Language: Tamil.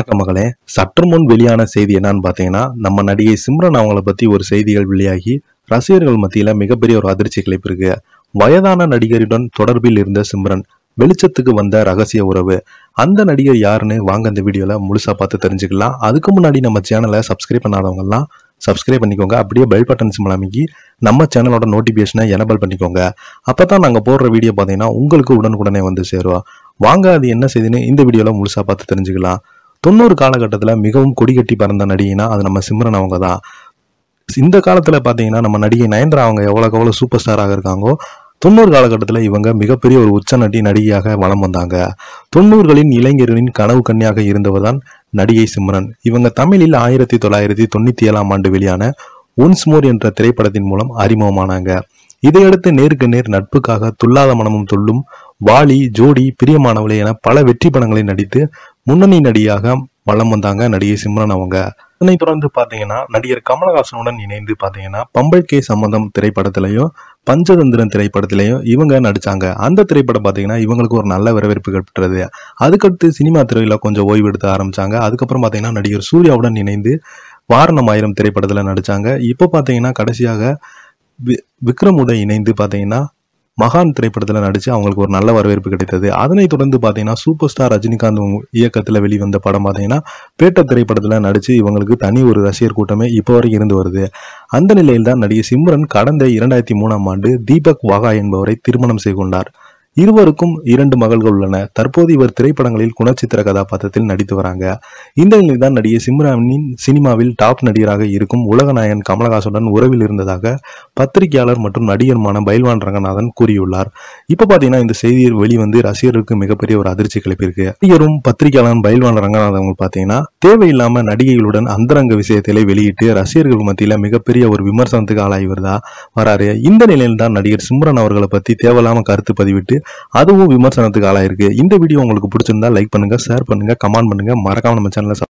வணக்கம் மகளே சற்று முன் வெளியான செய்தி என்னன்னு பாத்தீங்கன்னா நம்ம நடிகை சிம்ரன் அவங்கள பத்தி ஒரு செய்திகள் வெளியாகி ரசிகர்கள் மத்தியில மிகப்பெரிய ஒரு அதிர்ச்சி கிளப்பிருக்கு வயதான நடிகருடன் தொடர்பில் இருந்த சிம்ரன் வெளிச்சத்துக்கு வந்த ரகசிய உறவு அந்த நடிகர் யாருன்னு வாங்க அந்த வீடியோல முழுசா பார்த்து தெரிஞ்சுக்கலாம் அதுக்கு முன்னாடி நம்ம சேனலை சப்ஸ்கிரைப் எல்லாம் சப்ஸ்கிரைப் பண்ணிக்கோங்க அப்படியே பெல் பட்டன் சிம்பிள் அமைக்கி நம்ம சேனலோட நோட்டிபிகேஷனை எனபிள் பண்ணிக்கோங்க அப்பதான் நாங்க போடுற வீடியோ பாத்தீங்கன்னா உங்களுக்கு உடனுக்குடனே வந்து சேருவோம் வாங்க அது என்ன செய்துன்னு இந்த வீடியோல முழுசா பார்த்து தெரிஞ்சுக்கலாம் தொண்ணூறு காலகட்டத்தில் மிகவும் கொடிகட்டி பறந்த நடிகைனா அது நம்ம சிம்ரன் அவங்க தான் இந்த காலத்தில் பார்த்தீங்கன்னா நம்ம நடிகை நயன்தரா அவங்க எவ்வளோக்கு எவ்வளோ சூப்பர் ஸ்டாராக இருக்காங்களோ தொண்ணூறு காலகட்டத்தில் இவங்க மிகப்பெரிய ஒரு உச்ச நடி நடிகையாக வலம் வந்தாங்க தொண்ணூறுகளின் இளைஞர்களின் கனவு கன்னியாக இருந்தவர் தான் நடிகை சிம்ரன் இவங்க தமிழில் ஆயிரத்தி தொள்ளாயிரத்தி தொண்ணூற்றி ஏழாம் ஆண்டு வெளியான ஒன்ஸ் மோர் என்ற திரைப்படத்தின் மூலம் அறிமுகமானாங்க இதையடுத்து நேருக்கு நேர் நட்புக்காக துல்லாத மனமும் தொல்லும் வாலி ஜோடி பிரியமானவளை என பல வெற்றி படங்களை நடித்து முன்னணி நடிகாக வளம் வந்தாங்க நடிகை சிம்ரன் அவங்க இதனை தொடர்ந்து பாத்தீங்கன்னா நடிகர் கமலஹாசனுடன் இணைந்து பாத்தீங்கன்னா பம்பல் கே சம்பந்தம் திரைப்படத்திலையும் பஞ்சதந்திரன் திரைப்படத்திலையும் இவங்க நடிச்சாங்க அந்த திரைப்படம் பார்த்தீங்கன்னா இவங்களுக்கு ஒரு நல்ல வரவேற்பு கட்டுறது அதுக்கடுத்து சினிமா துறையில் கொஞ்சம் எடுத்து ஆரம்பிச்சாங்க அதுக்கப்புறம் பார்த்தீங்கன்னா நடிகர் சூர்யாவுடன் இணைந்து வாரணம் ஆயிரம் திரைப்படத்தில் நடித்தாங்க இப்போ பார்த்தீங்கன்னா கடைசியாக விக்ரமுடன் இணைந்து பார்த்தீங்கன்னா மகான் திரைப்படத்தில் நடித்து அவங்களுக்கு ஒரு நல்ல வரவேற்பு கிடைத்தது அதனைத் தொடர்ந்து பார்த்தீங்கன்னா சூப்பர் ஸ்டார் ரஜினிகாந்த் இயக்கத்தில் வெளிவந்த படம் பார்த்தீங்கன்னா பேட்ட திரைப்படத்தில் நடித்து இவங்களுக்கு தனி ஒரு ரசிகர் கூட்டமே இப்போ வரைக்கும் இருந்து வருது அந்த நிலையில் தான் நடிகை சிம்ரன் கடந்த இரண்டாயிரத்தி மூணாம் ஆண்டு தீபக் வாகா என்பவரை திருமணம் செய்து கொண்டார் இருவருக்கும் இரண்டு மகள்கள் உள்ளன தற்போது இவர் திரைப்படங்களில் குணச்சித்திர கதாபாத்திரத்தில் நடித்து வராங்க இந்த நிலையில்தான் நடிகை சிம்ரானின் சினிமாவில் டாப் நடிகராக இருக்கும் உலகநாயகன் கமலஹாசனுடன் உறவில் இருந்ததாக பத்திரிகையாளர் மற்றும் நடிகருமான பயில்வான் ரங்கநாதன் கூறியுள்ளார் இப்போ பார்த்தீங்கன்னா இந்த செய்தியில் வெளிவந்து ரசிகர்களுக்கு மிகப்பெரிய ஒரு அதிர்ச்சி கிளப்பியிருக்கு நடிகரும் பத்திரிகையாளர் பயில்வான் ரங்கநாதன் பார்த்தீங்கன்னா தேவையில்லாம நடிகைகளுடன் அந்தரங்க விஷயத்திலே வெளியிட்டு ரசிகர்கள் மத்தியில் மிகப்பெரிய ஒரு விமர்சனத்துக்கு ஆளாகி வருதா வராரு இந்த நிலையில் தான் நடிகர் சிம்ரன் அவர்களை பற்றி தேவையில்லாம கருத்து பதிவிட்டு அதுவும் விமர்சனத்துக்கு ஆளாயிருக்கு இந்த வீடியோ உங்களுக்கு பிடிச்சிருந்தா லைக் பண்ணுங்க ஷேர் பண்ணுங்க கமெண்ட் பண்ணுங்க மறக்காம நம்ம சேனலை